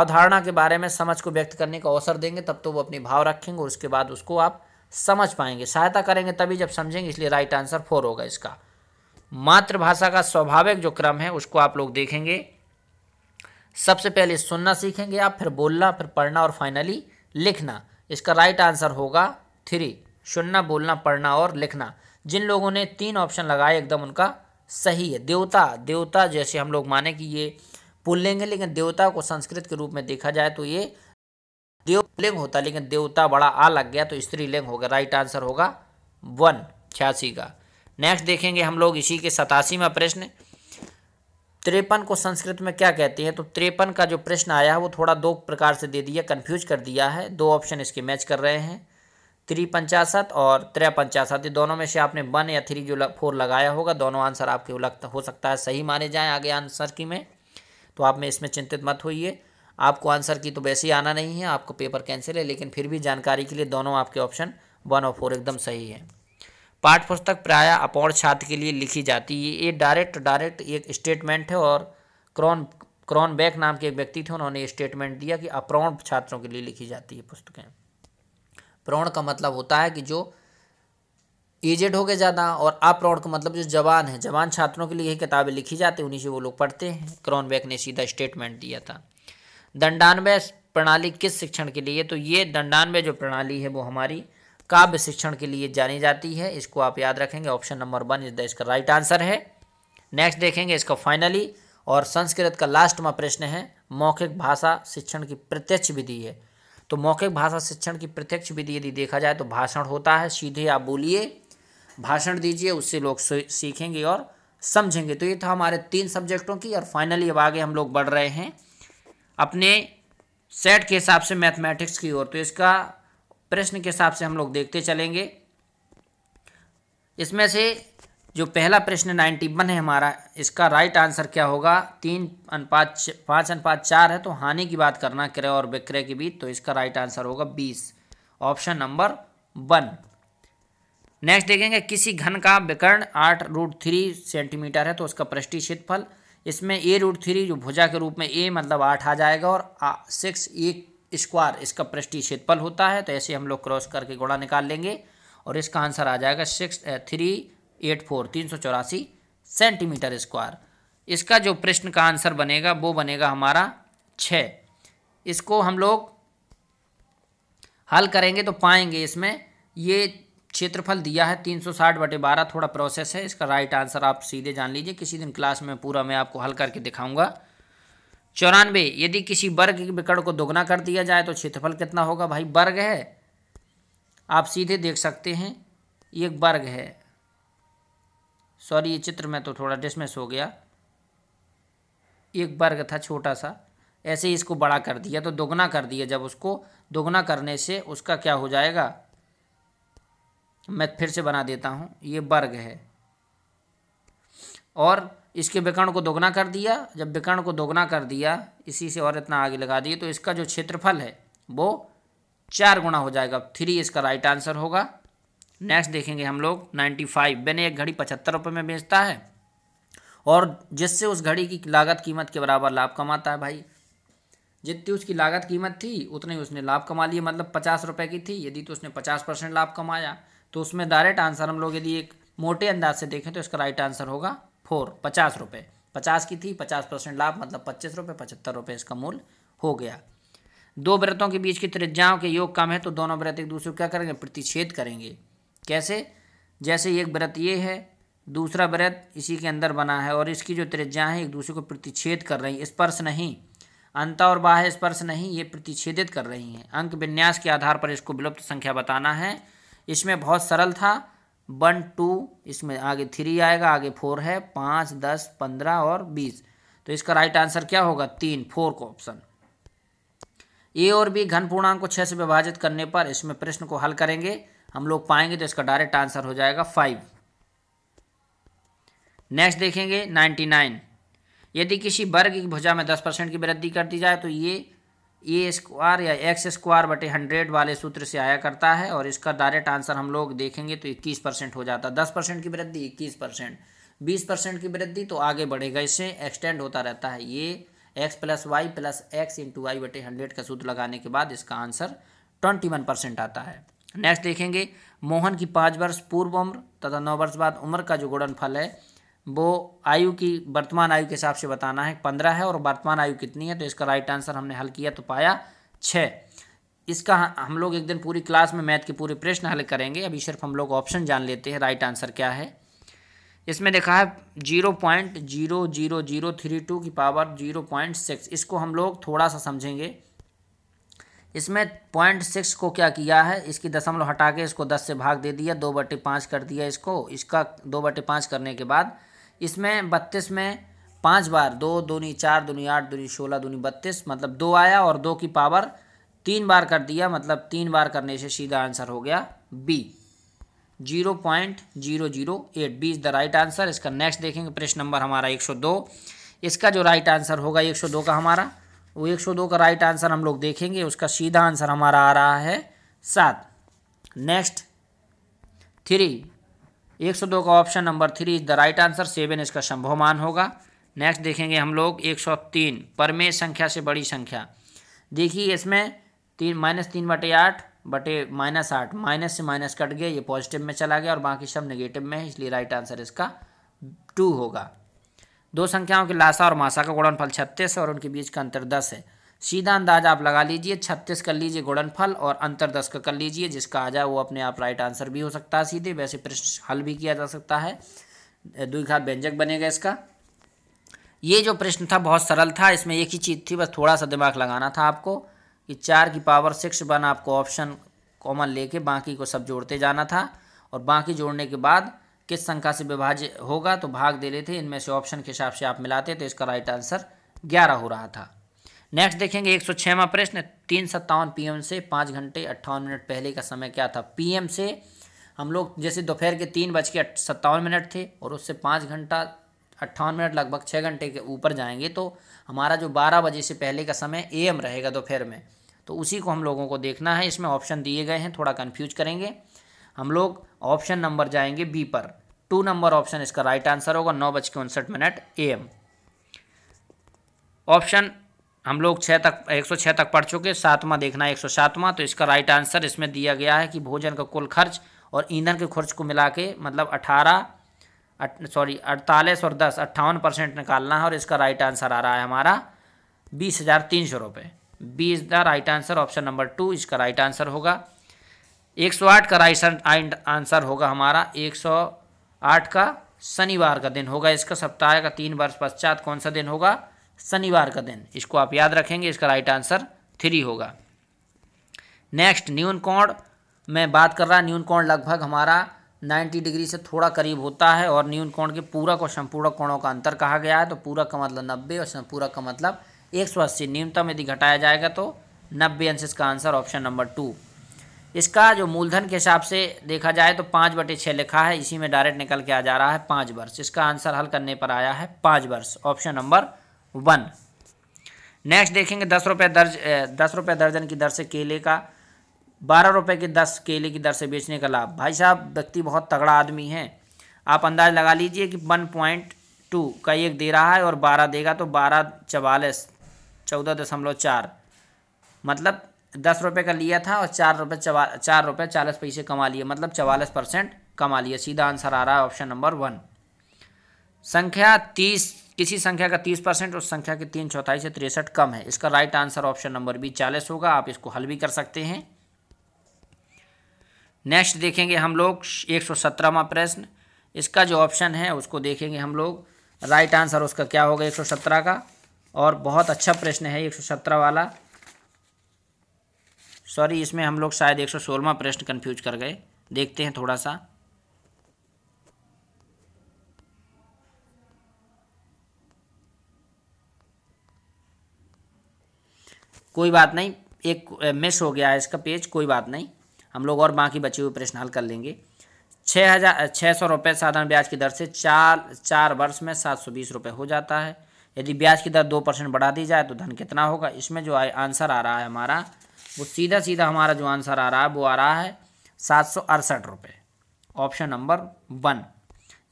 S1: अवधारणा के बारे में समझ को व्यक्त करने का अवसर देंगे तब तो वो अपनी भाव रखेंगे और उसके बाद उसको आप समझ पाएंगे सहायता करेंगे तभी जब समझेंगे इसलिए राइट आंसर फोर होगा इसका मातृभाषा का स्वाभाविक जो क्रम है उसको आप लोग देखेंगे सबसे पहले सुनना सीखेंगे आप फिर बोलना फिर पढ़ना और फाइनली लिखना इसका राइट आंसर होगा थ्री सुनना बोलना पढ़ना और लिखना जिन लोगों ने तीन ऑप्शन लगाए एकदम उनका सही है देवता देवता जैसे हम लोग माने कि ये पुल्लिंग है लेकिन देवता को संस्कृत के रूप में देखा जाए तो ये देवलिंग होता लेकिन देवता बड़ा आ लग गया तो स्त्रीलिंग होगा राइट आंसर होगा वन छियासी का नेक्स्ट देखेंगे हम लोग इसी के सतासीवा प्रश्न त्रेपन को संस्कृत में क्या कहते हैं तो त्रेपन का जो प्रश्न आया है वो थोड़ा दो प्रकार से दे दिया कन्फ्यूज कर दिया है दो ऑप्शन इसके मैच कर रहे हैं त्रिपंचाशत और त्रयपंचाशत ये दोनों में से आपने वन या थ्री जो फोर लगाया होगा दोनों आंसर आपके लगता हो सकता है सही माने जाएं आगे आंसर की में तो आप में इसमें चिंतित मत होइए आपको आंसर की तो वैसे ही आना नहीं है आपको पेपर कैंसिल है लेकिन फिर भी जानकारी के लिए दोनों आपके ऑप्शन वन और फोर एकदम सही है पाठ पुस्तक प्राय अपौर छात्र के लिए लिखी जाती है ये डायरेक्ट डायरेक्ट एक स्टेटमेंट है और क्रॉन क्रॉन बैक नाम के एक व्यक्ति थे उन्होंने स्टेटमेंट दिया कि अप्रौण छात्रों के लिए लिखी जाती है पुस्तकें प्रौण का मतलब होता है कि जो एजेड हो गए ज़्यादा और अप्रौण का मतलब जो जवान है जवान छात्रों के लिए यही किताबें लिखी जाती हैं उन्हीं से वो लोग पढ़ते हैं क्रॉन बैक ने सीधा स्टेटमेंट दिया था दंडानवय प्रणाली किस शिक्षण के लिए तो ये दंडानवय जो प्रणाली है वो हमारी काव्य शिक्षण के लिए जानी जाती है इसको आप याद रखेंगे option number one is the इसका राइट आंसर है नेक्स्ट देखेंगे इसका फाइनली और संस्कृत का लास्ट में प्रश्न है मौखिक भाषा शिक्षण की प्रत्यक्ष विधि है तो मौखिक भाषा शिक्षण की प्रत्यक्ष विधि यदि देखा जाए तो भाषण होता है सीधे आप बोलिए भाषण दीजिए उससे लोग सीखेंगे और समझेंगे तो ये था हमारे तीन सब्जेक्टों की और फाइनली अब आगे हम लोग बढ़ रहे हैं अपने सेट के हिसाब से मैथमेटिक्स की ओर तो इसका प्रश्न के हिसाब से हम लोग देखते चलेंगे इसमें से जो पहला प्रश्न नाइन्टी वन है हमारा इसका राइट आंसर क्या होगा तीन अनुपात पाँच अनुपात चार है तो हानि की बात करना क्रय और विक्रय के बीच तो इसका राइट आंसर होगा बीस ऑप्शन नंबर वन नेक्स्ट देखेंगे किसी घन का विकर्ण आठ रूट थ्री सेंटीमीटर है तो उसका पृष्ठी क्षेत्रफल इसमें ए रूट थ्री जो भुजा के रूप में ए मतलब आठ आ जाएगा और सिक्स एक स्क्वायर इसका पृष्ठी क्षेत्रफल होता है तो ऐसे हम लोग क्रॉस करके गोड़ा निकाल लेंगे और इसका आंसर आ जाएगा सिक्स थ्री एट फोर तीन सौ चौरासी सेंटीमीटर स्क्वायर इसका जो प्रश्न का आंसर बनेगा वो बनेगा हमारा छः इसको हम लोग हल करेंगे तो पाएंगे इसमें ये क्षेत्रफल दिया है तीन सौ साठ बटे बारह थोड़ा प्रोसेस है इसका राइट आंसर आप सीधे जान लीजिए किसी दिन क्लास में पूरा मैं आपको हल करके दिखाऊंगा चौरानवे यदि किसी वर्ग के विकर्ण को दोगुना कर दिया जाए तो क्षेत्रफल कितना होगा भाई वर्ग है आप सीधे देख सकते हैं ये वर्ग है सॉरी ये चित्र में तो थोड़ा डिसमिस हो गया एक वर्ग था छोटा सा ऐसे ही इसको बड़ा कर दिया तो दोगुना कर दिया जब उसको दोगुना करने से उसका क्या हो जाएगा मैं फिर से बना देता हूँ ये वर्ग है और इसके विकर्ण को दोगुना कर दिया जब विकर्ण को दोगुना कर दिया इसी से और इतना आगे लगा दिए तो इसका जो क्षेत्रफल है वो चार गुना हो जाएगा थ्री इसका राइट आंसर होगा नेक्स्ट देखेंगे हम लोग नाइन्टी फाइव मैंने एक घड़ी पचहत्तर रुपये में बेचता है और जिससे उस घड़ी की लागत कीमत के बराबर लाभ कमाता है भाई जितनी उसकी लागत कीमत थी उतने उसने लाभ कमा लिया मतलब पचास रुपये की थी यदि तो उसने पचास परसेंट लाभ कमाया तो उसमें डायरेक्ट आंसर हम लोग यदि एक मोटे अंदाज से देखें तो इसका राइट आंसर होगा फोर पचास रुपये पचास की थी पचास परसेंट लाभ मतलब पच्चीस रुपये पचहत्तर रुपये इसका मूल हो गया दो व्रतों के बीच की त्रिज्याओं के योग कम है तो दोनों व्रत एक दूसरे को क्या करेंगे प्रतिच्छेद करेंगे कैसे जैसे एक व्रत ये है दूसरा व्रत इसी के अंदर बना है और इसकी जो त्रिज्या है एक दूसरे को प्रतिच्छेद कर रही है स्पर्श नहीं अंत और बाह्य स्पर्श नहीं ये प्रतिच्छेदित कर रही हैं अंक विन्यास के आधार पर इसको विलुप्त संख्या बताना है इसमें बहुत सरल था वन टू इसमें आगे थ्री आएगा आगे फोर है पाँच दस पंद्रह और बीस तो इसका राइट आंसर क्या होगा तीन फोर का ऑप्शन ए और बी घन पूर्णांक को छः से विभाजित करने पर इसमें प्रश्न को हल करेंगे हम लोग पाएंगे तो इसका डायरेक्ट आंसर हो जाएगा फाइव नेक्स्ट देखेंगे नाइन्टी नाइन यदि किसी वर्ग की भुजा में दस परसेंट की वृद्धि कर दी जाए तो ये ए स्क्वायर या एक्स स्क्वायर बटे हंड्रेड वाले सूत्र से आया करता है और इसका डायरेक्ट आंसर हम लोग देखेंगे तो इक्कीस परसेंट हो जाता है दस परसेंट की वृद्धि इक्कीस परसेंट बीस परसेंट की वृद्धि तो आगे बढ़ेगा इससे एक्सटेंड होता रहता है ये x plus y plus x into y बटे हंड्रेड का सूत्र लगाने के बाद इसका आंसर ट्वेंटी वन परसेंट आता है नेक्स्ट देखेंगे मोहन की पाँच वर्ष पूर्व उम्र तथा नौ वर्ष बाद उम्र का जो गुणनफल है वो आयु की वर्तमान आयु के हिसाब से बताना है पंद्रह है और वर्तमान आयु कितनी है तो इसका राइट आंसर हमने हल किया तो पाया छः इसका हम लोग एक दिन पूरी क्लास में मैथ के पूरे प्रश्न हल करेंगे अभी सिर्फ हम लोग ऑप्शन जान लेते हैं राइट आंसर क्या है इसमें देखा है zero point zero zero zero three two की पावर जीरो पॉइंट सिक्स इसको हम लोग थोड़ा सा समझेंगे इसमें पॉइंट सिक्स को क्या किया है इसकी दशमलव हटा के इसको दस से भाग दे दिया दो बटे पाँच कर दिया इसको इसका दो बटे पाँच करने के बाद इसमें बत्तीस में पाँच बार दो दूनी चार दूनी आठ दूनी सोलह दूनी बत्तीस मतलब दो आया और दो की पावर तीन बार कर दिया मतलब तीन बार करने से सीधा आंसर हो गया B zero point zero zero eight B is the right answer इसका नेक्स्ट देखेंगे प्रश्न नंबर हमारा एक सौ दो इसका जो राइट आंसर होगा एक सौ दो का हमारा वो एक सौ दो का राइट आंसर हम लोग देखेंगे उसका सीधा आंसर हमारा आ रहा है सात नेक्स्ट थ्री एक सौ दो का option number three is the right answer seven इसका संभव मान होगा नेक्स्ट देखेंगे हम लोग एक सौ तीन परमेय संख्या से बड़ी संख्या देखिए इसमें तीन माइनस तीन बटे आठ बटे माइनस आठ माइनस से माइनस कट गया ये पॉजिटिव में चला गया और बाकी सब नेगेटिव में है इसलिए राइट आंसर इसका टू होगा दो संख्याओं के लासा और मासा का गुणनफल छत्तीस और उनके बीच का अंतर दस है सीधा अंदाज आप लगा लीजिए छत्तीस कर लीजिए गुणनफल और अंतर दस का कर लीजिए जिसका आ जाए वो अपने आप राइट आंसर भी हो सकता है सीधे वैसे प्रश्न हल भी किया जा सकता है द्विघात व्यंजक बनेगा इसका ये जो प्रश्न था बहुत सरल था इसमें एक ही चीज़ थी बस थोड़ा सा दिमाग लगाना था आपको कि चार की पावर सिक्स वन आपको ऑप्शन कॉमन लेके बाकी को सब जोड़ते जाना था और बाकी जोड़ने के बाद किस संख्या से विभाज्य होगा तो भाग दे रहे थे इनमें से ऑप्शन के हिसाब से आप मिलाते तो इसका राइट आंसर ग्यारह हो रहा था नेक्स्ट देखेंगे एक सौ छवा प्रश्न तीन सत्तावन एम से पाँच घंटे अट्ठावन मिनट पहले का समय क्या था पीएम से हम लोग जैसे दोपहर के तीन बज के सत्तावन मिनट थे और उससे पाँच घंटा अट्ठावन मिनट लगभग छः घंटे के ऊपर जाएंगे तो हमारा जो बारह बजे से पहले का समय एम रहेगा दोपहर में तो उसी को हम लोगों को देखना है इसमें ऑप्शन दिए गए हैं थोड़ा कन्फ्यूज करेंगे हम लोग ऑप्शन नंबर जाएंगे बी पर टू नंबर ऑप्शन इसका राइट आंसर होगा नौ बज के उनसठ मिनट ए एम ऑप्शन हम लोग छः तक एक सौ छः तक पढ़ चुके सातवां देखना है सातवां तो इसका राइट आंसर इसमें दिया गया है कि भोजन का कुल खर्च और ईंधन के खर्च को मिला के मतलब अठारह सॉरी अड़तालीस और दस अट्ठावन परसेंट निकालना है और इसका राइट आंसर आ रहा है हमारा बीस हज़ार तीन सौ रुपये बीस the right answer option number two इसका राइट आंसर होगा एक सौ आठ का राइट आंसर होगा हमारा एक सौ आठ का शनिवार का दिन होगा इसका सप्ताह का तीन वर्ष पश्चात कौन सा दिन होगा शनिवार का दिन इसको आप याद रखेंगे इसका राइट आंसर थ्री होगा नेक्स्ट न्यून कोण में बात कर रहा न्यून कोण लगभग हमारा 90 डिग्री से थोड़ा करीब होता है और न्यून कोण के पूरक और संपूरक कोणों का अंतर कहा गया है तो पूरक का मतलब नब्बे और संपूरक का मतलब एक सौ अस्सी न्यूनतम यदि घटाया जाएगा तो नब्बे अंश इसका आंसर ऑप्शन नंबर टू इसका जो मूलधन के हिसाब से देखा जाए तो पाँच बटे छः लिखा है इसी में डायरेक्ट निकल के आ जा रहा है पाँच वर्ष इसका आंसर हल करने पर आया है पाँच वर्ष ऑप्शन नंबर वन नेक्स्ट देखेंगे दस रुपये दर्ज दस रुपये दर्जन की दर से केले का बारह रुपये की दस केले की दर से बेचने का लाभ भाई साहब व्यक्ति बहुत तगड़ा आदमी है आप अंदाज लगा लीजिए कि वन पॉइंट टू का एक दे रहा है और बारह देगा तो बारह चवालीस चौदह दशमलव चार मतलब दस रुपये का लिया था और चार रुपये चवा चार रुपये चालीस पैसे कमा लिए मतलब चवालीस परसेंट कमा लिए सीधा आंसर आ रहा है ऑप्शन नंबर वन संख्या तीस किसी संख्या का तीस परसेंट उस संख्या के तीन चौथाई से तिरसठ कम है इसका right answer option number B चालीस होगा आप इसको हल भी कर सकते हैं नेक्स्ट देखेंगे हम लोग एक सौ सत्रहवा प्रश्न इसका जो ऑप्शन है उसको देखेंगे हम लोग राइट आंसर उसका क्या होगा एक सौ सत्रह का और बहुत अच्छा प्रश्न है एक सौ सत्रह वाला सॉरी इसमें हम लोग शायद एक सौ सोलहवा प्रश्न कन्फ्यूज कर गए देखते हैं थोड़ा सा कोई बात नहीं एक मिस हो गया है इसका पेज कोई बात नहीं हम लोग और बाकी बचे हुए प्रश्न हल कर लेंगे छः हज़ार छः सौ रुपये साधारण ब्याज की दर से चार चार वर्ष में सात सौ बीस रुपये हो जाता है यदि ब्याज की दर दो परसेंट बढ़ा दी जाए तो धन कितना होगा इसमें जो आंसर आ रहा है हमारा वो सीधा सीधा हमारा जो आंसर आ रहा है वो आ रहा है सात सौ अड़सठ रुपये ऑप्शन नंबर वन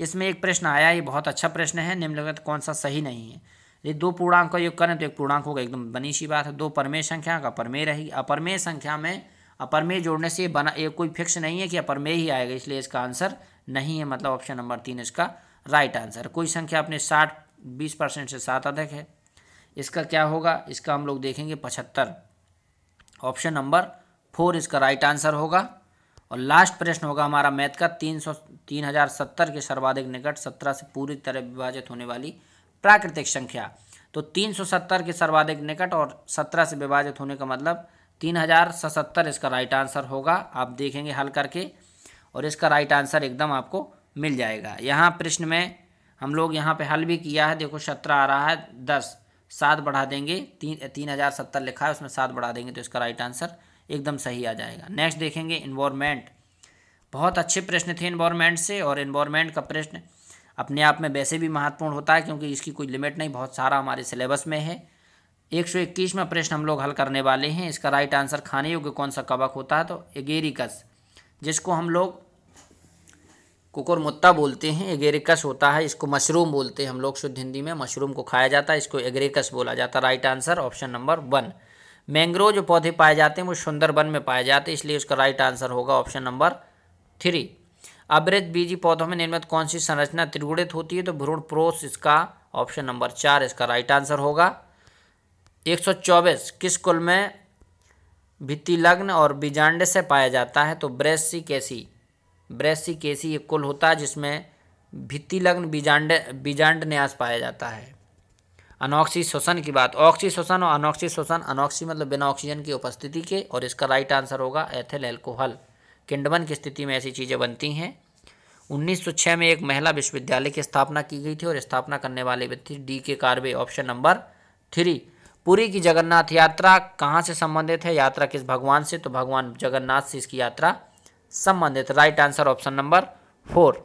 S1: इसमें एक प्रश्न आया ये बहुत अच्छा प्रश्न है निम्नलिखित कौन सा सही नहीं है ये दो पूर्णांक का योग करें तो एक पूर्णांक होगा एकदम बनी सी बात है दो परमेय संख्या का परमेय रहेगी अपरमेय संख्या में अपरमेय जोड़ने से बना ये कोई फिक्स नहीं है कि अपरमेय ही आएगा इसलिए इसका आंसर नहीं है मतलब ऑप्शन नंबर तीन इसका राइट आंसर कोई संख्या अपने साठ बीस परसेंट से सात अधिक है इसका क्या होगा इसका हम लोग देखेंगे पचहत्तर ऑप्शन नंबर फोर इसका राइट आंसर होगा और लास्ट प्रश्न होगा हमारा मैथ का तीन सौ तीन हज़ार सत्तर के सर्वाधिक निकट सत्रह से पूरी तरह विभाजित होने वाली प्राकृतिक संख्या तो 370 के सर्वाधिक निकट और 17 से विभाजित होने का मतलब तीन हजार सतहत्तर इसका राइट आंसर होगा आप देखेंगे हल करके और इसका राइट आंसर एकदम आपको मिल जाएगा यहाँ प्रश्न में हम लोग यहाँ पे हल भी किया है देखो सत्रह आ रहा है दस सात बढ़ा देंगे तीन तीन हज़ार सत्तर लिखा है उसमें सात बढ़ा देंगे तो इसका राइट आंसर एकदम सही आ जाएगा नेक्स्ट देखेंगे इन्वायरमेंट बहुत अच्छे प्रश्न थे इन्वायरमेंट से और इन्वायरमेंट का प्रश्न अपने आप में वैसे भी महत्वपूर्ण होता है क्योंकि इसकी कोई लिमिट नहीं बहुत सारा हमारे सिलेबस में है एक सौ इक्कीस में प्रश्न हम लोग हल करने वाले हैं इसका राइट आंसर खाने योग्य कौन सा कवक होता है तो एगेरिकस जिसको हम लोग कुकुरमुत्ता बोलते हैं एगेरिकस होता है इसको मशरूम बोलते हैं हम लोग शुद्ध हिंदी में मशरूम को खाया जाता है इसको एगेरिकस बोला जाता है right answer option number one mangrove जो पौधे पाए जाते हैं वो सुंदरबन में पाए जाते हैं इसलिए उसका राइट आंसर होगा ऑप्शन नंबर थ्री अवृत बीजी पौधों में निर्मित कौन सी संरचना त्रिगुणित होती है तो भ्रूण प्रोस इसका ऑप्शन नंबर चार इसका राइट आंसर होगा 124 किस कुल में भित्ति लग्न और बीजांड से पाया जाता है तो ब्रेसी कैसी ब्रेसी कैसी एक कुल होता है जिसमें भित्तिलग्न बीजांड बीजांड न्यास पाया जाता है अनोक्सी श्वसन की बात ऑक्सी श्वसन और अनोक्सी श्वसन अनोक्सी मतलब बिना ऑक्सीजन की उपस्थिति के और इसका राइट आंसर होगा एथेल एल्कोहल किंडमन की स्थिति में ऐसी चीज़ें बनती हैं 1906 में एक महिला विश्वविद्यालय की स्थापना की गई थी और स्थापना करने वाले व्यक्ति D K Karve option number three Puri की जगन्नाथ यात्रा कहाँ से संबंधित है यात्रा किस भगवान से तो भगवान जगन्नाथ से इसकी यात्रा संबंधित right answer option number four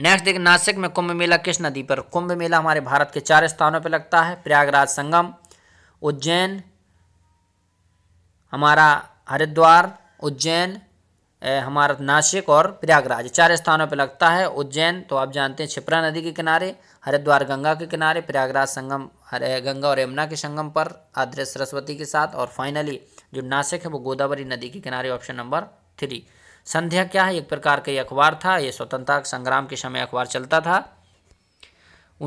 S1: next देखिए नासिक में कुंभ मेला किस नदी पर कुंभ मेला हमारे भारत के चार स्थानों पर लगता है प्रयागराज संगम उज्जैन हमारा हरिद्वार उज्जैन हमारा नासिक और प्रयागराज चार स्थानों पर लगता है उज्जैन तो आप जानते हैं छिपरा नदी के किनारे हरिद्वार गंगा के किनारे प्रयागराज संगम हरे गंगा और यमुना के संगम पर आद्र सरस्वती के साथ और फाइनली जो नासिक है वो गोदावरी नदी के किनारे ऑप्शन नंबर थ्री संध्या क्या है एक प्रकार का ये अखबार था ये स्वतंत्रता संग्राम के समय अखबार चलता था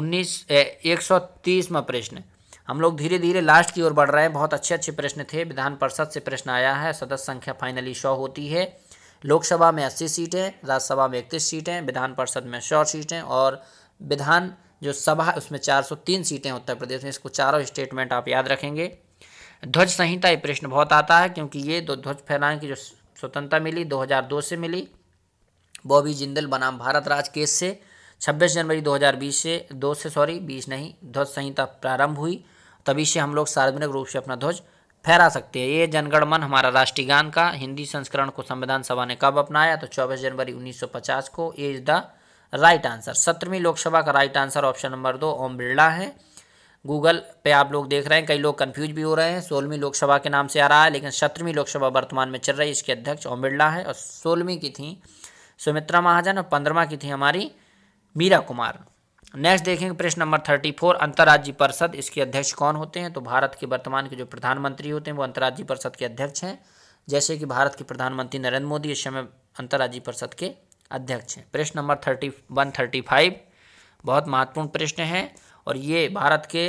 S1: उन्नीस एक सौ तीसवा प्रश्न हम लोग धीरे धीरे लास्ट की ओर बढ़ रहे हैं बहुत अच्छे अच्छे प्रश्न थे विधान परिषद से प्रश्न आया है सदस्य संख्या फाइनली सौ होती है लोकसभा में अस्सी सीटें राज्यसभा में इकतीस सीटें विधान परिषद में सौ सीटें और विधान जो सभा है उसमें तीन सीटें उत्तर प्रदेश में इसको चारों स्टेटमेंट आप याद रखेंगे ध्वज संहिता ये प्रश्न बहुत आता है क्योंकि ये दो ध्वज फैलाने की जो स्वतंत्रता मिली 2002 से मिली बॉबी जिंदल बनाम भारत राज केस से 26 जनवरी 2020 से दो से सॉरी 20 नहीं ध्वज संहिता प्रारंभ हुई तभी से हम लोग सार्वजनिक रूप से अपना ध्वज फहरा सकते हैं ये जनगणमन हमारा राष्ट्रीय गान का हिंदी संस्करण को संविधान सभा ने कब अपनाया तो 24 जनवरी 1950 को ये इज द राइट आंसर सत्रहवीं लोकसभा का राइट आंसर ऑप्शन नंबर दो ओम बिरला है गूगल पे आप लोग देख रहे हैं कई लोग कन्फ्यूज भी हो रहे हैं सोलहवीं लोकसभा के नाम से आ रहा है लेकिन सत्रहवीं लोकसभा वर्तमान में चल रही है इसके अध्यक्ष ओम बिरला है और सोलहवीं की थी सुमित्रा महाजन और पंद्रवा की थी हमारी मीरा कुमार नेक्स्ट देखेंगे प्रश्न नंबर थर्टी फोर अंतर्राज्यीय परिषद इसके अध्यक्ष कौन होते हैं तो भारत के वर्तमान के जो प्रधानमंत्री होते हैं वो अंतर्राज्यीय परिषद के अध्यक्ष हैं जैसे कि भारत के प्रधानमंत्री नरेंद्र मोदी इस समय अंतर्राज्यीय परिषद के अध्यक्ष हैं प्रश्न नंबर थर्टी वन थर्टी फाइव बहुत महत्वपूर्ण प्रश्न है और ये भारत के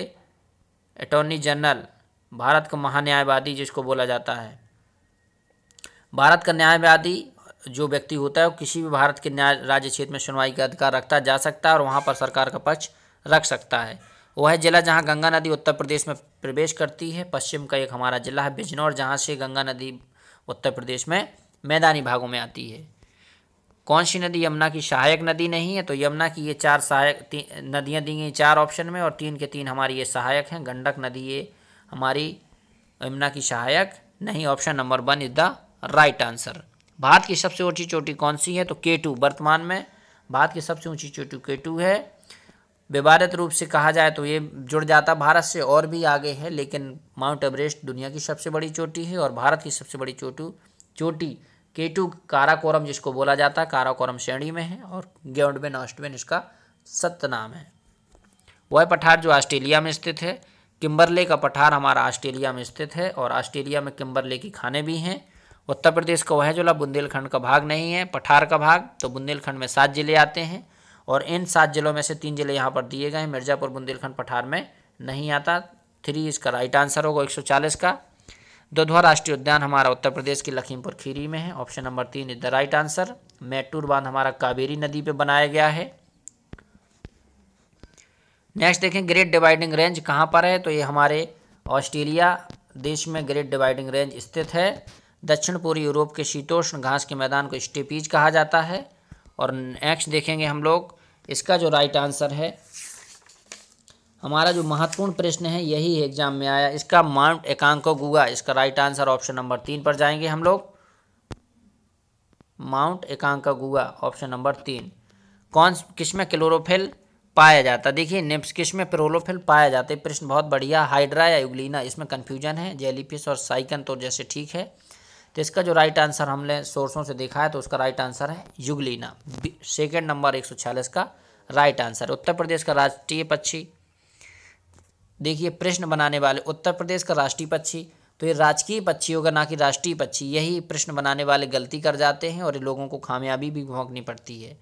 S1: अटॉर्नी जनरल भारत का महान्यायवादी जिसको बोला जाता है भारत का न्यायवादी जो व्यक्ति होता है वो किसी भी भारत के न्याय राज्य क्षेत्र में सुनवाई का अधिकार रखता जा सकता है और वहाँ पर सरकार का पक्ष रख सकता है वह जिला जहाँ गंगा नदी उत्तर प्रदेश में प्रवेश करती है पश्चिम का एक हमारा जिला है बिजनौर जहाँ से गंगा नदी उत्तर प्रदेश में मैदानी भागों में आती है कौन सी नदी यमुना की सहायक नदी नहीं है तो यमुना की ये चार सहायक नदियाँ दी गई चार ऑप्शन में और तीन के तीन हमारी ये सहायक हैं गंडक नदी ये हमारी यमुना की सहायक नहीं option number one is the right answer Bharat की सबसे ऊंची चोटी कौन सी है तो के टू वर्तमान में भारत की सबसे ऊंची चोटी के टू है विवादित रूप से कहा जाए तो ये जुड़ जाता भारत से और भी आगे है लेकिन माउंट एवरेस्ट दुनिया की सबसे बड़ी चोटी है और भारत की सबसे बड़ी चोटू चोटी केटू काराकोरम जिसको बोला जाता है काराकोरम श्रेणी में है और गेउंडबेन ऑस्टबेन इसका सत्य नाम है वह पठार जो ऑस्ट्रेलिया में स्थित है किम्बरले का पठार हमारा ऑस्ट्रेलिया में स्थित है और ऑस्ट्रेलिया में किम्बरले की खाने भी हैं उत्तर प्रदेश का वह जिला बुंदेलखंड का भाग नहीं है पठार का भाग तो बुंदेलखंड में सात जिले आते हैं और इन सात जिलों में से तीन जिले यहाँ पर दिए गए हैं मिर्ज़ापुर बुंदेलखंड पठार में नहीं आता थ्री इसका राइट आंसर होगा 140 का दुधवा राष्ट्रीय उद्यान हमारा उत्तर प्रदेश के लखीमपुर खीरी में है ऑप्शन नंबर तीन is the right answer Mettur बांध हमारा कावेरी नदी पर बनाया गया है नेक्स्ट देखें ग्रेट डिवाइडिंग रेंज कहाँ पर है तो ये हमारे ऑस्ट्रेलिया देश में ग्रेट डिवाइडिंग रेंज स्थित है दक्षिण पूर्व यूरोप के शीतोष्ण घास के मैदान को स्टेपीज कहा जाता है और नेक्स्ट देखेंगे हम लोग इसका जो राइट आंसर है हमारा जो महत्वपूर्ण प्रश्न है यही एग्जाम में आया इसका माउंट एकांको गुगा इसका राइट आंसर ऑप्शन नंबर तीन पर जाएंगे हम लोग mount Aconcagua option number तीन कौन किसमें क्लोरोफिल पाया जाता देखिए निप्स किस में प्रोलोफिल पाया जाता है प्रश्न बहुत बढ़िया हाइड्रा या युगलिना इसमें कन्फ्यूजन है जेलीफिश और साइकन तो जैसे ठीक है तो इसका जो राइट आंसर हमने सोर्सों से देखा है तो उसका राइट आंसर है युगलीना सेकेंड नंबर एक का राइट आंसर उत्तर प्रदेश का राष्ट्रीय पक्षी देखिए प्रश्न बनाने वाले उत्तर प्रदेश का राष्ट्रीय पक्षी तो ये राजकीय पक्षी होगा ना कि राष्ट्रीय पक्षी यही प्रश्न बनाने वाले गलती कर जाते हैं और लोगों को कामयाबी भी भोंकनी पड़ती है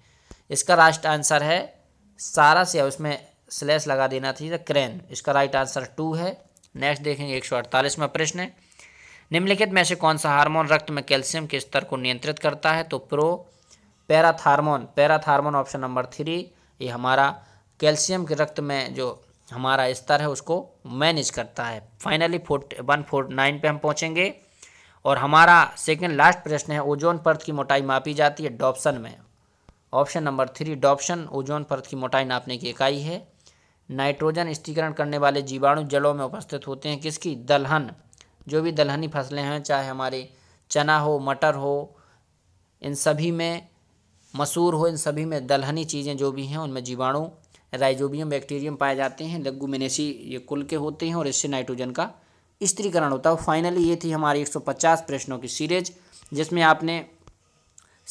S1: इसका राष्ट्र आंसर है सारा से उसमें स्लैश लगा देना थी क्रेन इसका राइट आंसर टू है नेक्स्ट देखेंगे एक सौ अड़तालीसवा प्रश्न निम्नलिखित में से कौन सा हार्मोन रक्त में कैल्शियम के स्तर को नियंत्रित करता है तो pro parathormone parathormone option number three ये हमारा कैल्शियम के रक्त में जो हमारा स्तर है उसको मैनेज करता है finally forty one four nine पर हम पहुँचेंगे और हमारा सेकेंड लास्ट प्रश्न है ओजोन परत की मोटाई मापी जाती है डॉप्सन में option number three Dobson ozone परत की मोटाई नापने की इकाई है नाइट्रोजन स्थिरीकरण करने वाले जीवाणु जलों में उपस्थित होते हैं किसकी दलहन जो भी दलहनी फसलें हैं चाहे हमारे चना हो मटर हो इन सभी में मसूर हो इन सभी में दलहनी चीज़ें जो भी हैं उनमें जीवाणु राइजोबियम बैक्टीरियम पाए जाते हैं लग्गू मिनेसी ये कुल के होते हैं और इससे नाइट्रोजन का स्त्रीकरण होता है फाइनली ये थी हमारी 150 प्रश्नों की सीरीज जिसमें आपने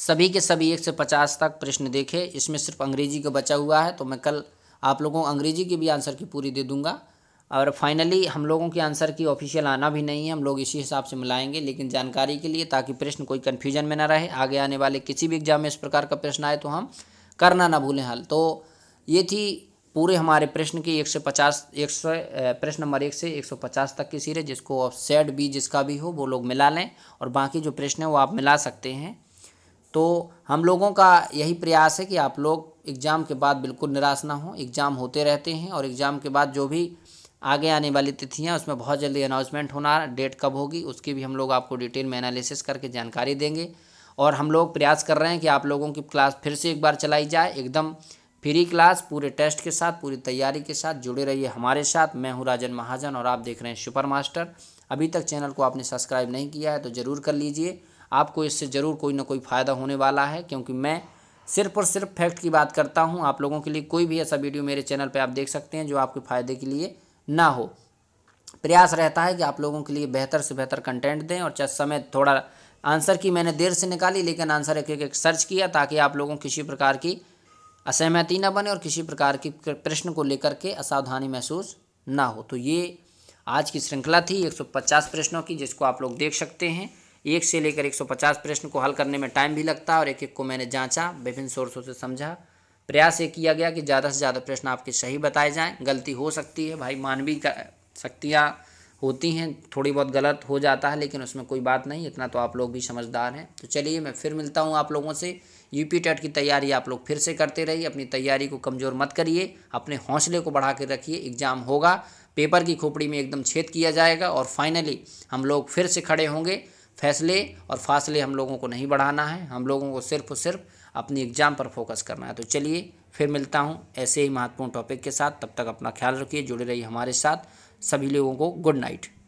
S1: सभी के सभी एक से पचास तक प्रश्न देखे इसमें सिर्फ अंग्रेजी का बचा हुआ है तो मैं कल आप लोगों को अंग्रेजी के भी आंसर की पूरी दे दूँगा और फाइनली हम लोगों के आंसर की ऑफिशियल आना भी नहीं है हम लोग इसी हिसाब से मिलाएंगे लेकिन जानकारी के लिए ताकि प्रश्न कोई कन्फ्यूजन में ना रहे आगे आने वाले किसी भी एग्जाम में इस प्रकार का प्रश्न आए तो हम करना ना भूलें हल तो ये थी पूरे हमारे प्रश्न की एक सौ पचास एक सौ प्रश्न नंबर एक से एक सौ पचास तक की सीरीज जिसको आप सेट बी जिसका भी हो वो लोग मिला लें और बाकी जो प्रश्न है वो आप मिला सकते हैं तो हम लोगों का यही प्रयास है कि आप लोग एग्ज़ाम के बाद बिल्कुल निराश ना हो एग्ज़ाम होते रहते हैं और एग्ज़ाम के बाद जो भी आगे आने वाली तिथियाँ उसमें बहुत जल्दी अनाउंसमेंट होना डेट कब होगी उसकी भी हम लोग आपको डिटेल में एनालिसिस करके जानकारी देंगे और हम लोग प्रयास कर रहे हैं कि आप लोगों की क्लास फिर से एक बार चलाई जाए एकदम फ्री क्लास पूरे टेस्ट के साथ पूरी तैयारी के साथ जुड़े रहिए हमारे साथ मैं हूँ राजन महाजन और आप देख रहे हैं सुपर मास्टर अभी तक चैनल को आपने सब्सक्राइब नहीं किया है तो ज़रूर कर लीजिए आपको इससे ज़रूर कोई ना कोई फ़ायदा होने वाला है क्योंकि मैं सिर्फ और सिर्फ फैक्ट की बात करता हूँ आप लोगों के लिए कोई भी ऐसा वीडियो मेरे चैनल पर आप देख सकते हैं जो आपके फ़ायदे के लिए ना हो प्रयास रहता है कि आप लोगों के लिए बेहतर से बेहतर कंटेंट दें और चाहे समय थोड़ा आंसर की मैंने देर से निकाली लेकिन आंसर एक एक, सर्च किया ताकि आप लोगों किसी प्रकार की असहमति ना बने और किसी प्रकार की प्रश्न को लेकर के असावधानी महसूस ना हो तो ये आज की श्रृंखला थी 150 प्रश्नों की जिसको आप लोग देख सकते हैं एक से लेकर 150 प्रश्न को हल करने में टाइम भी लगता है और एक एक को मैंने जांचा विभिन्न सोर्सों से समझा प्रयास ये किया गया कि ज़्यादा से ज़्यादा प्रश्न आपके सही बताए जाएँ गलती हो सकती है भाई मानवीय शक्तियाँ होती हैं थोड़ी बहुत गलत हो जाता है लेकिन उसमें कोई बात नहीं इतना तो आप लोग भी समझदार हैं तो चलिए मैं फिर मिलता हूँ आप लोगों से यूपी टेट की तैयारी आप लोग फिर से करते रहिए अपनी तैयारी को कमज़ोर मत करिए अपने हौसले को बढ़ा कर रखिए एग्ज़ाम होगा पेपर की खोपड़ी में एकदम छेद किया जाएगा और फाइनली हम लोग फिर से खड़े होंगे फैसले और फासले हम लोगों को नहीं बढ़ाना है हम लोगों को सिर्फ और सिर्फ अपनी एग्जाम पर फोकस करना है तो चलिए फिर मिलता हूँ ऐसे ही महत्वपूर्ण टॉपिक के साथ तब तक अपना ख्याल रखिए जुड़े रहिए हमारे साथ सभी लोगों को गुड नाइट